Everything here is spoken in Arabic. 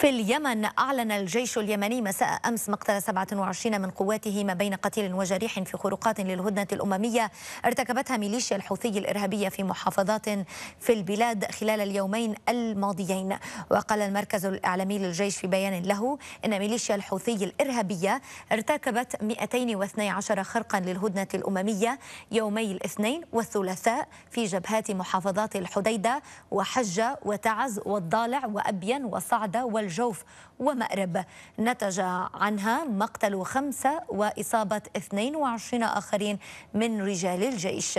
في اليمن أعلن الجيش اليمني مساء أمس مقتل 27 من قواته ما بين قتيل وجريح في خروقات للهدنة الأممية ارتكبتها ميليشيا الحوثي الإرهابية في محافظات في البلاد خلال اليومين الماضيين وقال المركز الإعلامي للجيش في بيان له إن ميليشيا الحوثي الإرهابية ارتكبت 212 خرقا للهدنة الأممية يومي الاثنين والثلاثاء في جبهات محافظات الحديدة وحجة وتعز والضالع وأبين وصعدة وال الجوف ومأرب نتج عنها مقتل خمسة وإصابة 22 آخرين من رجال الجيش